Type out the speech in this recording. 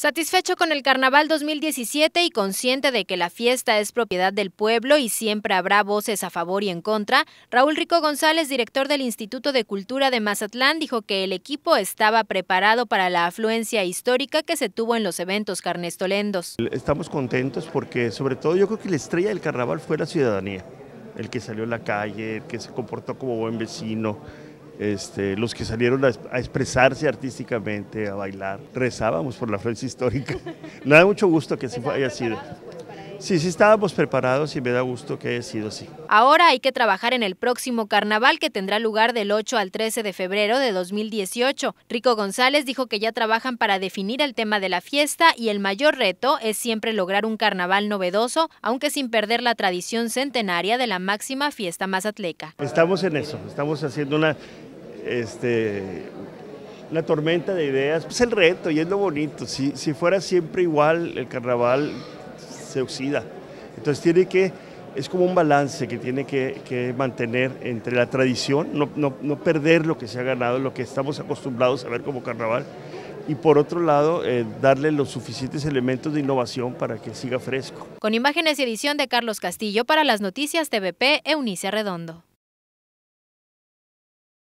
Satisfecho con el Carnaval 2017 y consciente de que la fiesta es propiedad del pueblo y siempre habrá voces a favor y en contra, Raúl Rico González, director del Instituto de Cultura de Mazatlán, dijo que el equipo estaba preparado para la afluencia histórica que se tuvo en los eventos carnestolendos. Estamos contentos porque sobre todo yo creo que la estrella del carnaval fue la ciudadanía, el que salió a la calle, el que se comportó como buen vecino, este, los que salieron a, expresarse artísticamente, a bailar. Rezábamos por la Francia histórica. Me da mucho gusto que así haya sido. Pues, sí, sí estábamos preparados y me da gusto que haya sido así. Ahora hay que trabajar en el próximo carnaval que tendrá lugar del 8 al 13 de febrero de 2018. Rico González dijo que ya trabajan para definir el tema de la fiesta y el mayor reto es siempre lograr un carnaval novedoso, aunque sin perder la tradición centenaria de la máxima fiesta mazatleca. Estamos en eso, estamos haciendo una este, la tormenta de ideas, pues el reto y es lo bonito. Si, si fuera siempre igual, el carnaval se oxida. Entonces tiene que, es como un balance que tiene que, mantener entre la tradición, no, no, no, perder lo que se ha ganado, lo que estamos acostumbrados a ver como carnaval, y por otro lado, eh, darle los suficientes elementos de innovación para que siga fresco. Con imágenes y edición de Carlos Castillo para las noticias TVP, Eunice Redondo.